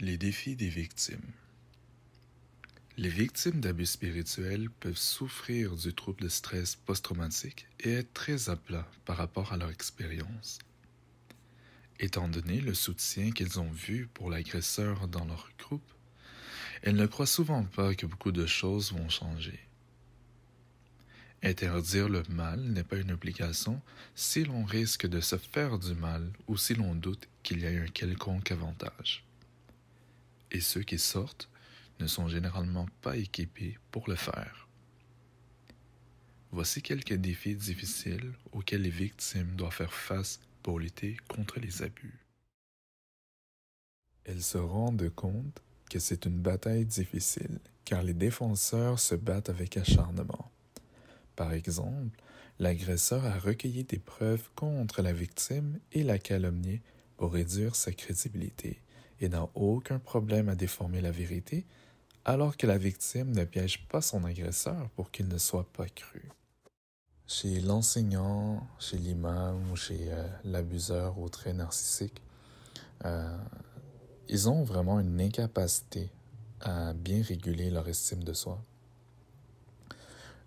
Les défis des victimes. Les victimes d'abus spirituels peuvent souffrir du trouble de stress post-traumatique et être très à plat par rapport à leur expérience. Étant donné le soutien qu'elles ont vu pour l'agresseur dans leur groupe, elles ne croient souvent pas que beaucoup de choses vont changer. Interdire le mal n'est pas une obligation si l'on risque de se faire du mal ou si l'on doute qu'il y ait un quelconque avantage et ceux qui sortent ne sont généralement pas équipés pour le faire. Voici quelques défis difficiles auxquels les victimes doivent faire face pour lutter contre les abus. Elles se rendent compte que c'est une bataille difficile, car les défenseurs se battent avec acharnement. Par exemple, l'agresseur a recueilli des preuves contre la victime et l'a calomnie pour réduire sa crédibilité et n'a aucun problème à déformer la vérité, alors que la victime ne piège pas son agresseur pour qu'il ne soit pas cru. Chez l'enseignant, chez l'imam ou chez euh, l'abuseur ou trait narcissique, euh, ils ont vraiment une incapacité à bien réguler leur estime de soi.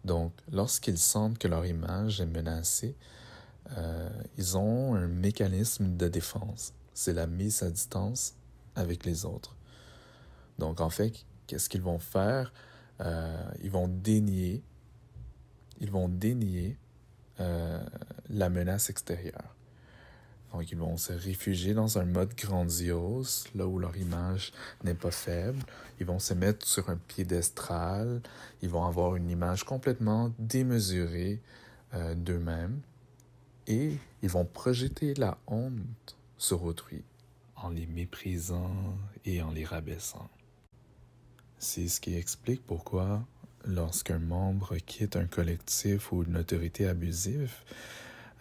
Donc, lorsqu'ils sentent que leur image est menacée, euh, ils ont un mécanisme de défense. C'est la mise à distance avec les autres. Donc en fait, qu'est-ce qu'ils vont faire euh, Ils vont dénier, ils vont dénier euh, la menace extérieure. Donc ils vont se réfugier dans un mode grandiose, là où leur image n'est pas faible. Ils vont se mettre sur un piédestal. Ils vont avoir une image complètement démesurée euh, d'eux-mêmes. Et ils vont projeter la honte sur autrui en les méprisant et en les rabaissant. C'est ce qui explique pourquoi, lorsqu'un membre quitte un collectif ou une autorité abusive,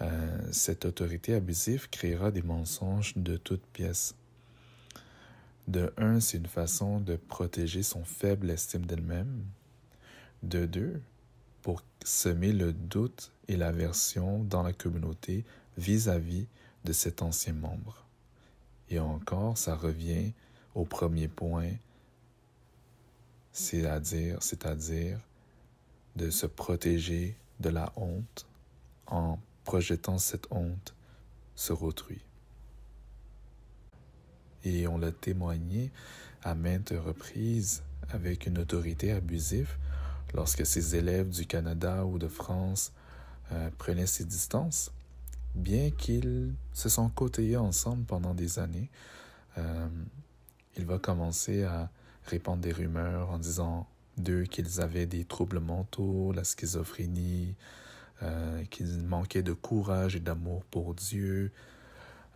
euh, cette autorité abusive créera des mensonges de toutes pièces. De un, c'est une façon de protéger son faible estime d'elle-même. De deux, pour semer le doute et l'aversion dans la communauté vis à -vis de cet ancien membre. Et encore, ça revient au premier point, c'est-à-dire, c'est-à-dire de se protéger de la honte en projetant cette honte sur autrui. Et on l'a témoigné à maintes reprises avec une autorité abusive lorsque ses élèves du Canada ou de France euh, prenaient ses distances bien qu'ils se sont côtoyés ensemble pendant des années, euh, il va commencer à répandre des rumeurs en disant d'eux qu'ils avaient des troubles mentaux, la schizophrénie, euh, qu'ils manquaient de courage et d'amour pour Dieu,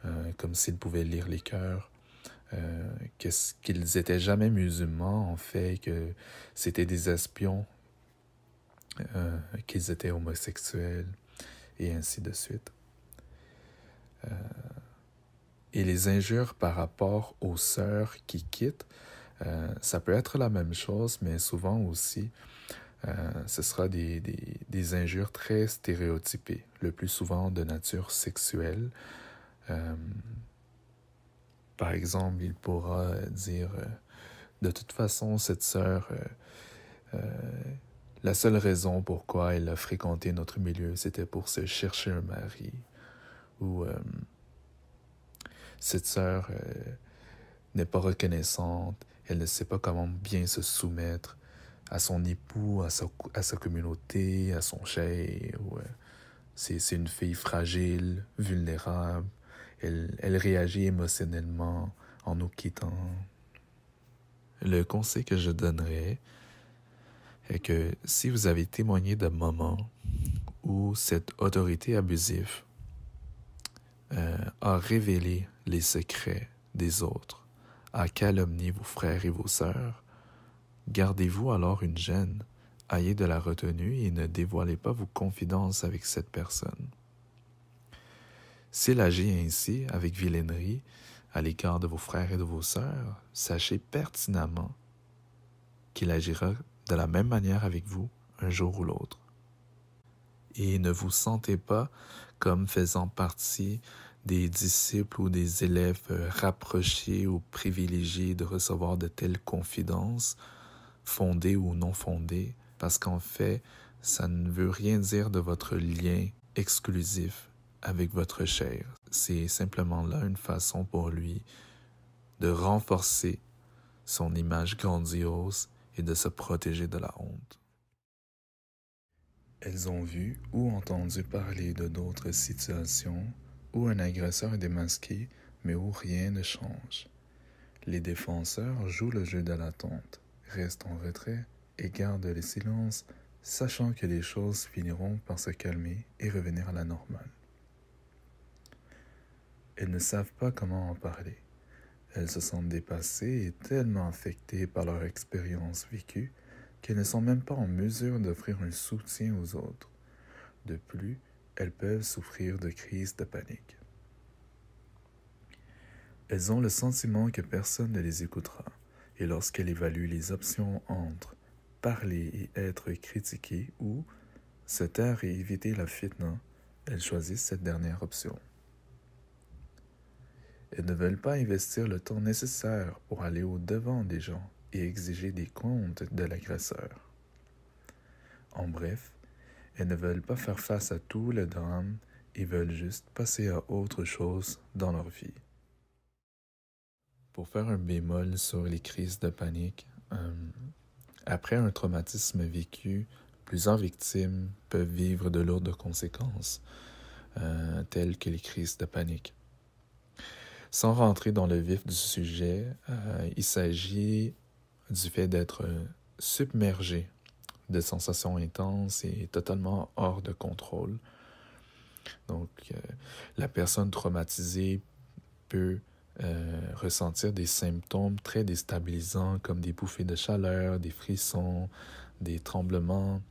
euh, comme s'ils pouvaient lire les cœurs. qu'ils étaient jamais musulmans en fait que c'était des espions qu'ils étaient homosexuels et ainsi de suite euh, et les injures par rapport aux sœurs qui quittent, euh, ça peut être la même chose, mais souvent aussi, euh, ce sera des, des, des, injures très stéréotypées, le plus souvent de nature sexuelle. par exemple, il pourra dire, de toute façon, cette sœur... La seule raison pourquoi elle a fréquenté notre milieu, c'était pour se chercher un mari où euh, cette sœur euh, n'est pas reconnaissante, elle ne sait pas comment bien se soumettre à son époux, à sa, à sa communauté, à son chef. Euh, c'est, c'est une fille fragile, vulnérable. Elle, elle réagit émotionnellement en nous quittant. Le conseil que je donnerais est que si vous avez témoigné de moments où cette autorité abusive à euh, révéler les secrets des autres, à calomnier vos frères et vos sœurs. Gardez-vous alors une gêne, ayez de la retenue et ne dévoilez pas vos confidences avec cette personne. S'il agit ainsi avec vilainerie à l'égard de vos frères et de vos sœurs, sachez pertinemment qu'il agira de la même manière avec vous un jour ou l'autre. Et ne vous sentez pas comme faisant partie des disciples ou des élèves euh, rapprochés ou privilégiés de recevoir de telles confidences, fondées ou non fondées, parce qu'en fait, ça ne veut rien dire de votre lien exclusif avec votre chair. C'est simplement là une façon pour lui de renforcer son image grandiose et de se protéger de la honte. Elles ont vu ou entendu parler de d'autres situations où un agresseur est démasqué mais où rien ne change. Les défenseurs jouent le jeu de l'attente, restent en retrait et gardent le silence, sachant que les choses finiront par se calmer et revenir à la normale. Elles ne savent pas comment en parler. Elles se sentent dépassées et tellement affectées par leur expérience vécue qu'elles ne sont même pas en mesure d'offrir un soutien aux autres. De plus, elles peuvent souffrir de crises de panique. Elles ont le sentiment que personne ne les écoutera, et lorsqu'elles évaluent les options entre parler et être critiquées ou se taire et éviter la fitna, elles choisissent cette dernière option. Elles ne veulent pas investir le temps nécessaire pour aller au-devant des gens exiger des comptes de l'agresseur. En bref, elles ne veulent pas faire face à tout le drame et veulent juste passer à autre chose dans leur vie. Pour faire un bémol sur les crises de panique, euh, après un traumatisme vécu, plusieurs victimes peuvent vivre de lourdes conséquences, euh, telles que les crises de panique. Sans rentrer dans le vif du sujet, euh, il s'agit du fait d'être euh, submergé de sensations intenses et totalement hors de contrôle. Donc, euh, la personne traumatisée peut euh, ressentir des symptômes très déstabilisants comme des bouffées de chaleur, des frissons, des tremblements,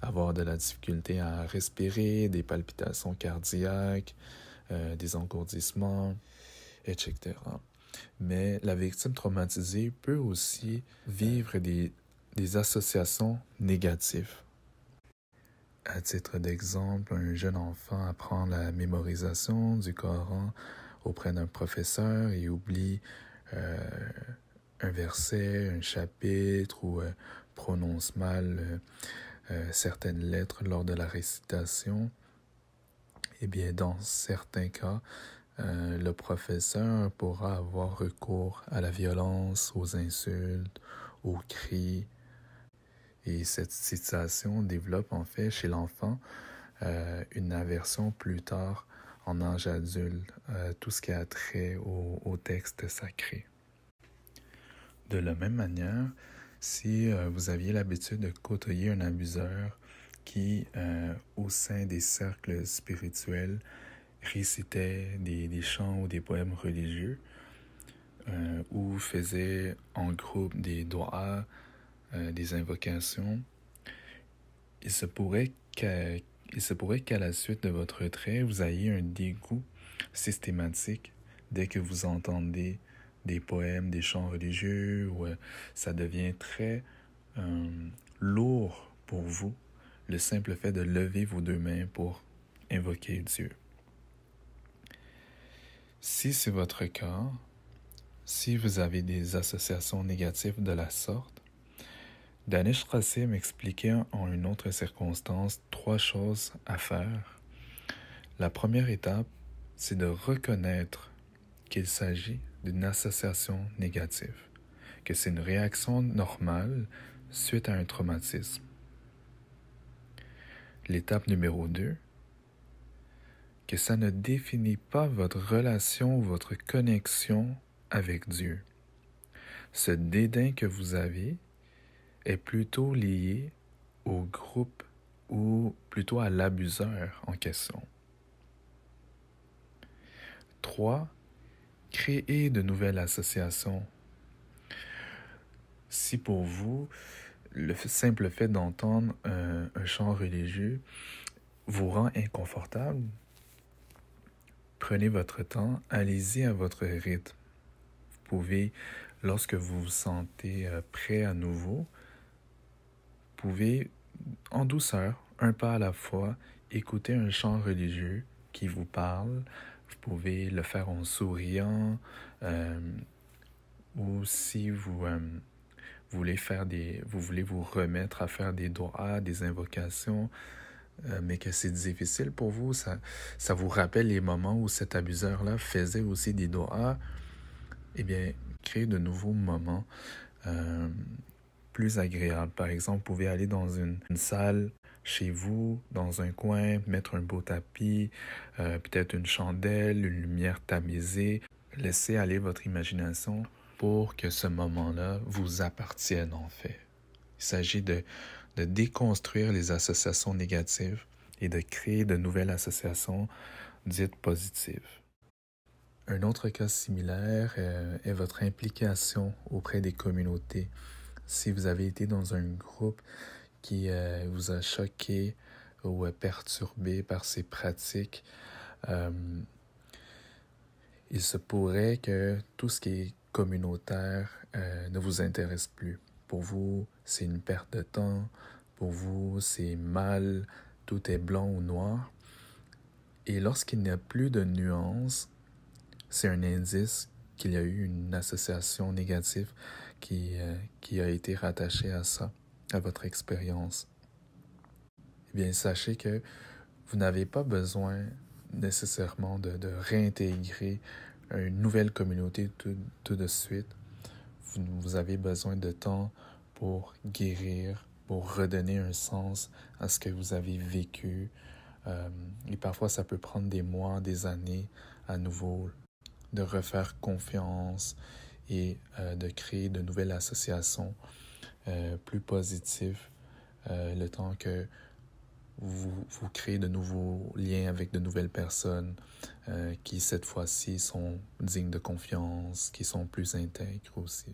avoir de la difficulté à respirer, des palpitations cardiaques, des engourdissements, etc mais la victime traumatisée peut aussi vivre des, associations négatives. À titre d'exemple, un jeune enfant apprend la mémorisation du Coran auprès d'un professeur et oublie euh, un verset, un chapitre ou euh, prononce mal euh, certaines lettres lors de la récitation. Eh bien, dans certains cas, euh, le professeur pourra avoir recours à la violence, aux insultes, aux cris. Et cette situation développe en fait chez l'enfant euh, une aversion plus tard en âge adulte, euh, tout ce qui a trait au, au, texte sacré. De la même manière, si vous aviez l'habitude de côtoyer un abuseur qui, au sein des cercles spirituels, récitait des, des chants ou des poèmes religieux euh, ou faisait en groupe des doigts, euh, des invocations. Il se pourrait qu'à la suite de votre retrait, vous ayez un dégoût systématique dès que vous entendez des poèmes, des chants religieux, ou euh, ça devient très lourd pour vous le simple fait de lever vos deux mains pour invoquer Dieu. Si c'est votre cas, si vous avez des associations négatives de la sorte, Danish Tracy m'expliquait, en une autre circonstance trois choses à faire. La première étape, c'est de reconnaître qu'il s'agit d'une association négative, que c'est une réaction normale suite à un traumatisme. L'étape numéro 2, ça ne définit pas votre relation votre connexion avec Dieu. Ce dédain que vous avez est plutôt lié au groupe ou plutôt à l'abuseur en question. 3. Créer de nouvelles associations. Si pour vous, le simple fait d'entendre un chant religieux vous rend inconfortable, Prenez votre temps, allez-y à votre rythme. Vous pouvez, lorsque vous vous sentez euh, prêt à nouveau, vous pouvez en douceur, un pas à la fois, écouter un chant religieux qui vous parle. Vous pouvez le faire en souriant euh, ou si vous... Euh, voulez faire des vous voulez vous remettre à faire des doigts, des invocations, euh, mais que c'est difficile pour vous. Ça, ça vous rappelle les moments où cet abuseur-là faisait aussi des doigts. Eh bien, créez de nouveaux moments euh, plus agréables. Par exemple, vous pouvez aller dans une, salle chez vous, dans un coin, mettre un beau tapis, euh, peut-être une chandelle, une lumière tamisée. Laissez aller votre imagination pour que ce moment-là vous appartienne en fait. Il s'agit de, de déconstruire les associations négatives et de créer de nouvelles associations dites positives. Un autre cas similaire euh, est votre implication auprès des communautés. Si vous avez été dans un groupe qui euh, vous a choqué ou perturbé par ses pratiques, euh, il se pourrait que tout ce qui est communautaire ne vous intéresse plus. Pour vous, c'est une perte de temps. Pour vous, c'est mal. Tout est blanc ou noir. Et lorsqu'il n'y a plus de nuances, c'est un indice qu'il y a eu une association négative qui, euh, a été rattachée à ça, à votre expérience. Eh bien, sachez que vous n'avez pas besoin nécessairement de, réintégrer une nouvelle communauté tout de suite. Vous, avez besoin de temps pour guérir, pour redonner un sens à ce que vous avez vécu. Euh, et parfois, ça peut prendre des mois, des années à nouveau de refaire confiance et euh, de créer de nouvelles associations euh, plus positives le temps que vous, créez de nouveaux liens avec de nouvelles personnes euh, qui, cette fois-ci, sont dignes de confiance, qui sont plus intègres aussi.